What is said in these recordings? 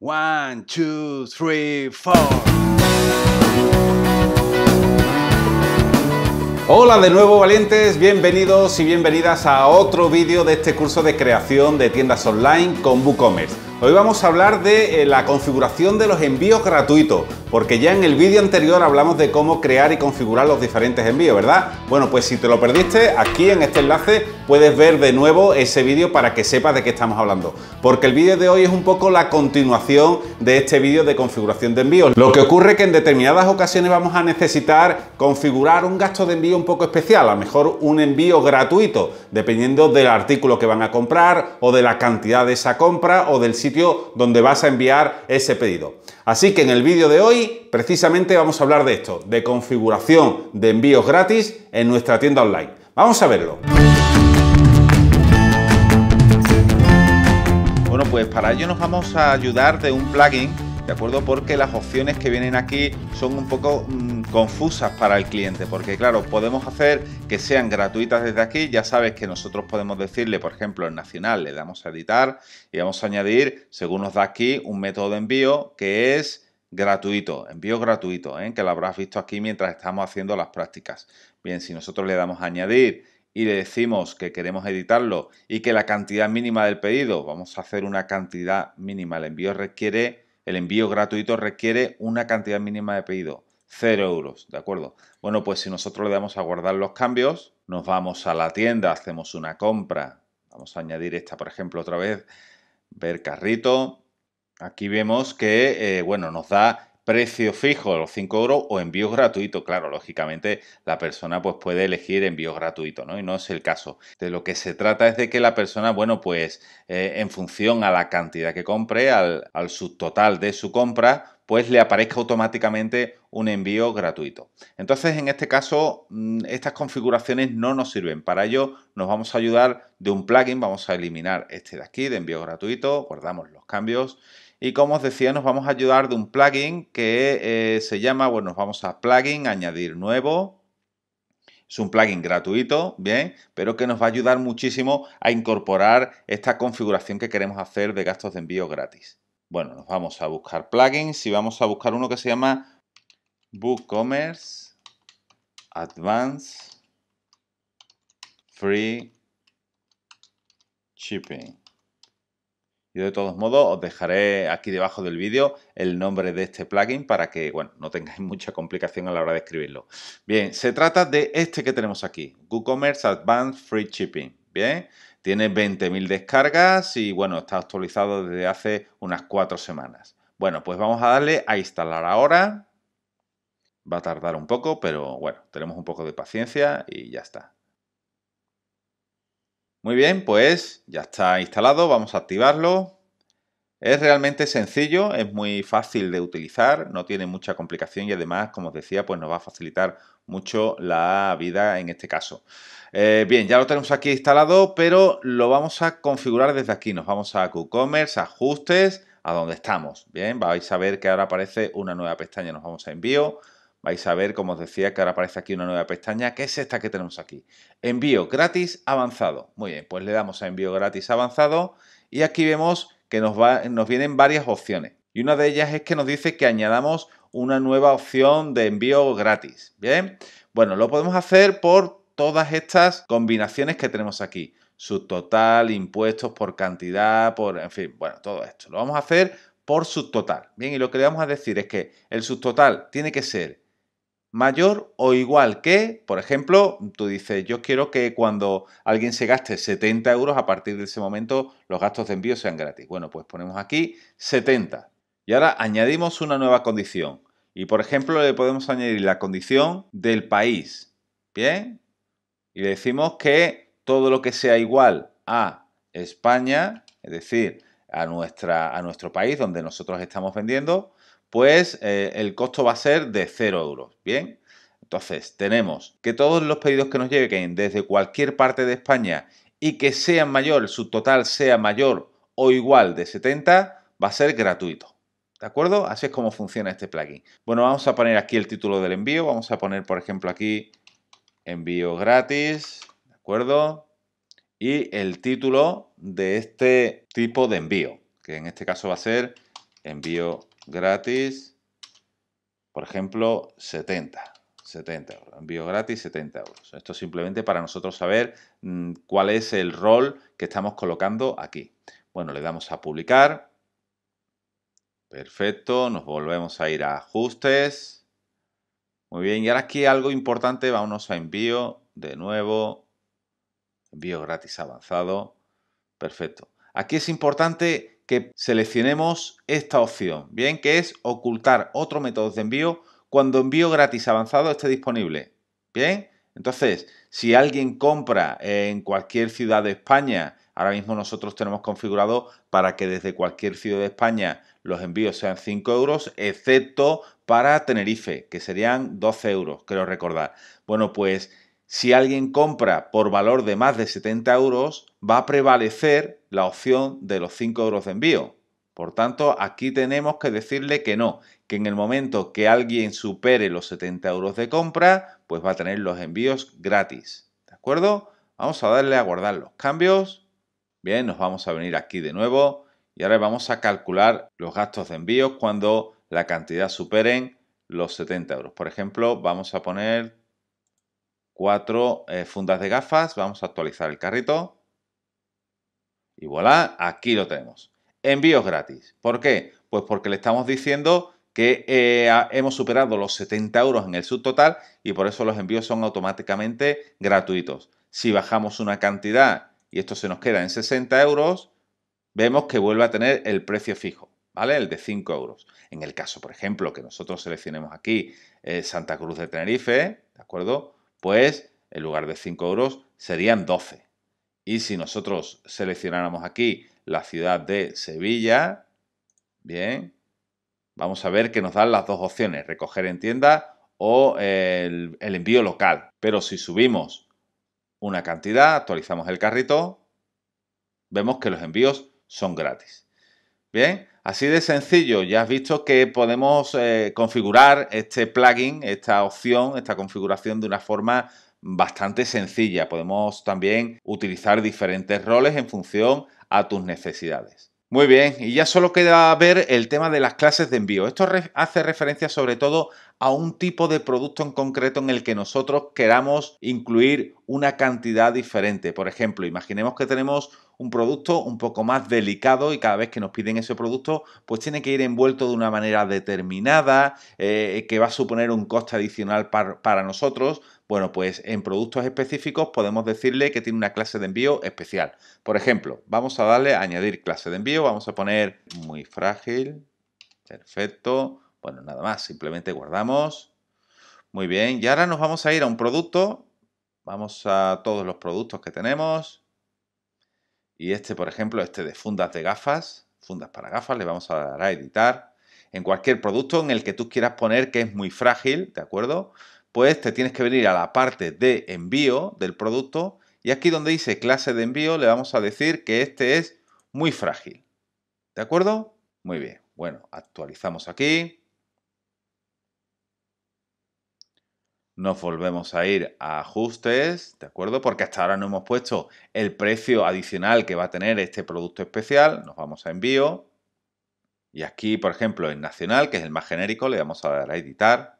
¡1, 2, 3, 4! Hola de nuevo valientes, bienvenidos y bienvenidas a otro vídeo de este curso de creación de tiendas online con WooCommerce. Hoy vamos a hablar de eh, la configuración de los envíos gratuitos, porque ya en el vídeo anterior hablamos de cómo crear y configurar los diferentes envíos, ¿verdad? Bueno, pues si te lo perdiste, aquí en este enlace puedes ver de nuevo ese vídeo para que sepas de qué estamos hablando, porque el vídeo de hoy es un poco la continuación de este vídeo de configuración de envíos. Lo que ocurre es que en determinadas ocasiones vamos a necesitar configurar un gasto de envío un poco especial, a lo mejor un envío gratuito, dependiendo del artículo que van a comprar o de la cantidad de esa compra o del sitio donde vas a enviar ese pedido. Así que en el vídeo de hoy precisamente vamos a hablar de esto, de configuración de envíos gratis en nuestra tienda online. Vamos a verlo. Bueno, pues para ello nos vamos a ayudar de un plugin, ¿de acuerdo? Porque las opciones que vienen aquí son un poco mm, confusas para el cliente, porque claro, podemos hacer que sean gratuitas desde aquí, ya sabes que nosotros podemos decirle, por ejemplo, en Nacional le damos a editar y vamos a añadir, según nos da aquí, un método de envío que es gratuito, envío gratuito, ¿eh? que lo habrás visto aquí mientras estamos haciendo las prácticas. Bien, si nosotros le damos a añadir y le decimos que queremos editarlo y que la cantidad mínima del pedido, vamos a hacer una cantidad mínima, el envío requiere, el envío gratuito requiere una cantidad mínima de pedido. 0 euros, ¿de acuerdo? Bueno, pues si nosotros le damos a guardar los cambios, nos vamos a la tienda, hacemos una compra. Vamos a añadir esta, por ejemplo, otra vez, ver carrito. Aquí vemos que, eh, bueno, nos da precio fijo, los 5 euros, o envío gratuito. Claro, lógicamente la persona pues puede elegir envío gratuito, ¿no? Y no es el caso. De lo que se trata es de que la persona, bueno, pues eh, en función a la cantidad que compre, al, al subtotal de su compra, pues le aparezca automáticamente un envío gratuito. Entonces, en este caso, mm, estas configuraciones no nos sirven. Para ello, nos vamos a ayudar de un plugin. Vamos a eliminar este de aquí, de envío gratuito. Guardamos los cambios y como os decía, nos vamos a ayudar de un plugin que eh, se llama, bueno, nos vamos a plugin, añadir nuevo. Es un plugin gratuito, bien, pero que nos va a ayudar muchísimo a incorporar esta configuración que queremos hacer de gastos de envío gratis. Bueno, nos vamos a buscar plugins y vamos a buscar uno que se llama WooCommerce Advanced Free Shipping. Yo de todos modos os dejaré aquí debajo del vídeo el nombre de este plugin para que bueno, no tengáis mucha complicación a la hora de escribirlo. Bien, se trata de este que tenemos aquí, WooCommerce Advanced Free Shipping. Bien, tiene 20.000 descargas y bueno, está actualizado desde hace unas cuatro semanas. Bueno, pues vamos a darle a instalar ahora. Va a tardar un poco, pero bueno, tenemos un poco de paciencia y ya está. Muy bien, pues ya está instalado, vamos a activarlo. Es realmente sencillo, es muy fácil de utilizar, no tiene mucha complicación y además, como os decía, pues nos va a facilitar mucho la vida en este caso. Eh, bien, ya lo tenemos aquí instalado, pero lo vamos a configurar desde aquí. Nos vamos a WooCommerce, ajustes, a donde estamos. Bien, vais a ver que ahora aparece una nueva pestaña, nos vamos a envío, vais a ver, como os decía, que ahora aparece aquí una nueva pestaña, que es esta que tenemos aquí. Envío gratis avanzado. Muy bien, pues le damos a envío gratis avanzado y aquí vemos que nos, va, nos vienen varias opciones. Y una de ellas es que nos dice que añadamos una nueva opción de envío gratis. Bien, bueno, lo podemos hacer por todas estas combinaciones que tenemos aquí. Subtotal, impuestos por cantidad, por, en fin, bueno, todo esto. Lo vamos a hacer por subtotal. Bien, y lo que le vamos a decir es que el subtotal tiene que ser mayor o igual que, por ejemplo, tú dices, yo quiero que cuando alguien se gaste 70 euros, a partir de ese momento los gastos de envío sean gratis. Bueno, pues ponemos aquí 70. Y ahora añadimos una nueva condición. Y por ejemplo, le podemos añadir la condición del país. Bien. Y le decimos que todo lo que sea igual a España, es decir, a, nuestra, a nuestro país donde nosotros estamos vendiendo, pues eh, el costo va a ser de 0 euros. Bien, entonces tenemos que todos los pedidos que nos lleguen desde cualquier parte de España y que sean mayor, su total sea mayor o igual de 70, va a ser gratuito. ¿De acuerdo? Así es como funciona este plugin. Bueno, vamos a poner aquí el título del envío. Vamos a poner, por ejemplo, aquí envío gratis. ¿De acuerdo? Y el título de este tipo de envío, que en este caso va a ser envío gratis, por ejemplo, 70. 70 euros. Envío gratis, 70 euros. Esto simplemente para nosotros saber mm, cuál es el rol que estamos colocando aquí. Bueno, le damos a publicar. Perfecto, nos volvemos a ir a ajustes. Muy bien, y ahora aquí algo importante, vámonos a envío de nuevo. Envío gratis avanzado. Perfecto. Aquí es importante que seleccionemos esta opción, bien, que es ocultar otro método de envío cuando envío gratis avanzado esté disponible, bien. Entonces, si alguien compra en cualquier ciudad de España, ahora mismo nosotros tenemos configurado para que desde cualquier ciudad de España los envíos sean 5 euros, excepto para Tenerife, que serían 12 euros, creo recordar. Bueno, pues si alguien compra por valor de más de 70 euros, va a prevalecer la opción de los 5 euros de envío. Por tanto, aquí tenemos que decirle que no, que en el momento que alguien supere los 70 euros de compra, pues va a tener los envíos gratis. ¿De acuerdo? Vamos a darle a guardar los cambios. Bien, nos vamos a venir aquí de nuevo y ahora vamos a calcular los gastos de envío cuando la cantidad superen los 70 euros. Por ejemplo, vamos a poner cuatro eh, fundas de gafas, vamos a actualizar el carrito y voilà, aquí lo tenemos. Envíos gratis. ¿Por qué? Pues porque le estamos diciendo que eh, hemos superado los 70 euros en el subtotal y por eso los envíos son automáticamente gratuitos. Si bajamos una cantidad y esto se nos queda en 60 euros, vemos que vuelve a tener el precio fijo, ¿vale? El de 5 euros. En el caso, por ejemplo, que nosotros seleccionemos aquí eh, Santa Cruz de Tenerife, ¿de acuerdo? Pues en lugar de 5 euros serían 12. Y si nosotros seleccionáramos aquí la ciudad de Sevilla, bien, vamos a ver que nos dan las dos opciones, recoger en tienda o eh, el, envío local. Pero si subimos una cantidad, actualizamos el carrito, vemos que los envíos son gratis. Bien, así de sencillo, ya has visto que podemos eh, configurar este plugin, esta opción, esta configuración de una forma bastante sencilla. Podemos también utilizar diferentes roles en función a tus necesidades. Muy bien, y ya solo queda ver el tema de las clases de envío. Esto hace referencia sobre todo a un tipo de producto en concreto en el que nosotros queramos incluir una cantidad diferente. Por ejemplo, imaginemos que tenemos un producto un poco más delicado y cada vez que nos piden ese producto, pues tiene que ir envuelto de una manera determinada, eh, que va a suponer un coste adicional para nosotros. Bueno, pues en productos específicos podemos decirle que tiene una clase de envío especial. Por ejemplo, vamos a darle a añadir clase de envío, vamos a poner muy frágil, perfecto. Bueno, nada más, simplemente guardamos. Muy bien, y ahora nos vamos a ir a un producto. Vamos a todos los productos que tenemos. Y este, por ejemplo, este de fundas de gafas, fundas para gafas, le vamos a dar a editar. En cualquier producto en el que tú quieras poner que es muy frágil, ¿de acuerdo? pues te tienes que venir a la parte de envío del producto y aquí donde dice clase de envío le vamos a decir que este es muy frágil. ¿De acuerdo? Muy bien. Bueno, actualizamos aquí. Nos volvemos a ir a ajustes, ¿de acuerdo? Porque hasta ahora no hemos puesto el precio adicional que va a tener este producto especial. Nos vamos a envío. Y aquí, por ejemplo, en nacional, que es el más genérico, le vamos a dar a editar.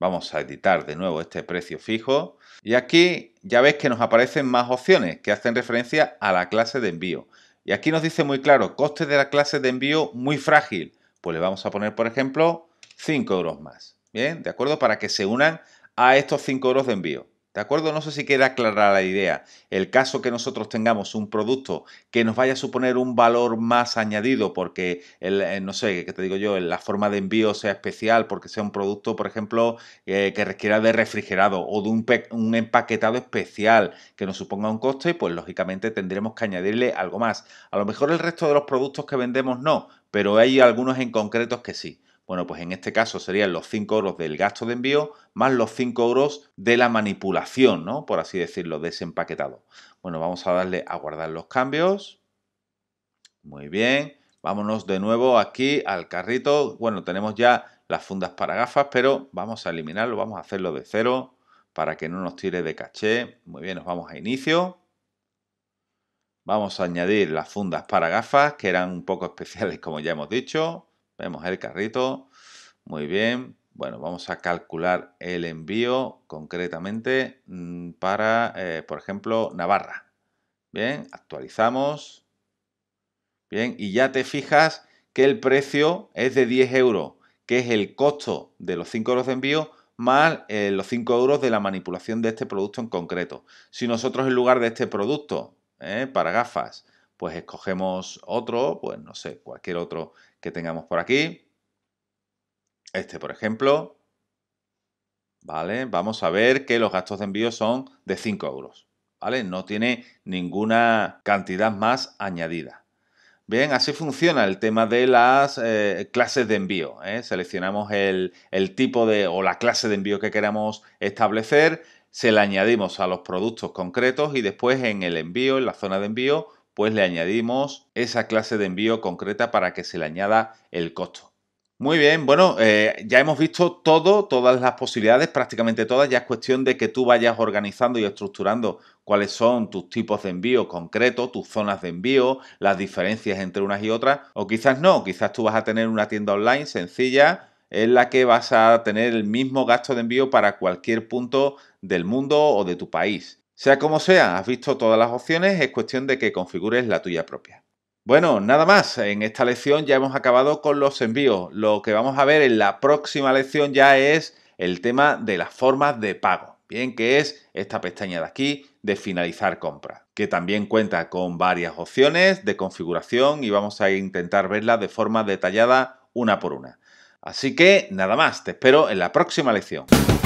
Vamos a editar de nuevo este precio fijo y aquí ya ves que nos aparecen más opciones que hacen referencia a la clase de envío. Y aquí nos dice muy claro, coste de la clase de envío muy frágil. Pues le vamos a poner, por ejemplo, 5 euros más. ¿Bien? ¿De acuerdo? Para que se unan a estos 5 euros de envío. ¿De acuerdo? No sé si queda clara la idea. El caso que nosotros tengamos un producto que nos vaya a suponer un valor más añadido porque, eh, no sé, qué te digo yo, la forma de envío sea especial, porque sea un producto, por ejemplo, eh, que requiera de refrigerado o de un, un, empaquetado especial que nos suponga un coste, pues lógicamente tendremos que añadirle algo más. A lo mejor el resto de los productos que vendemos no, pero hay algunos en concretos que sí. Bueno, pues en este caso serían los 5 euros del gasto de envío más los 5 euros de la manipulación, ¿no? Por así decirlo, desempaquetado. Bueno, vamos a darle a guardar los cambios. Muy bien. Vámonos de nuevo aquí al carrito. Bueno, tenemos ya las fundas para gafas, pero vamos a eliminarlo, vamos a hacerlo de cero para que no nos tire de caché. Muy bien, nos vamos a inicio. Vamos a añadir las fundas para gafas, que eran un poco especiales como ya hemos dicho. Vemos el carrito. Muy bien. Bueno, vamos a calcular el envío concretamente mm, para, eh, por ejemplo, Navarra. Bien, actualizamos. Bien, y ya te fijas que el precio es de 10 euros, que es el costo de los 5 euros de envío más eh, los 5 euros de la manipulación de este producto en concreto. Si nosotros en lugar de este producto eh, para gafas pues escogemos otro, pues no sé, cualquier otro que tengamos por aquí. Este, por ejemplo. ¿Vale? Vamos a ver que los gastos de envío son de 5 euros. ¿Vale? No tiene ninguna cantidad más añadida. Bien, así funciona el tema de las eh, clases de envío. ¿eh? Seleccionamos el, tipo de o la clase de envío que queramos establecer, se la añadimos a los productos concretos y después en el envío, en la zona de envío, pues le añadimos esa clase de envío concreta para que se le añada el costo. Muy bien, bueno, eh, ya hemos visto todo, todas las posibilidades, prácticamente todas, ya es cuestión de que tú vayas organizando y estructurando cuáles son tus tipos de envío concreto, tus zonas de envío, las diferencias entre unas y otras, o quizás no, quizás tú vas a tener una tienda online sencilla en la que vas a tener el mismo gasto de envío para cualquier punto del mundo o de tu país. Sea como sea, has visto todas las opciones, es cuestión de que configures la tuya propia. Bueno, nada más, en esta lección ya hemos acabado con los envíos. Lo que vamos a ver en la próxima lección ya es el tema de las formas de pago, bien que es esta pestaña de aquí de finalizar compra, que también cuenta con varias opciones de configuración y vamos a intentar verlas de forma detallada una por una. Así que nada más, te espero en la próxima lección.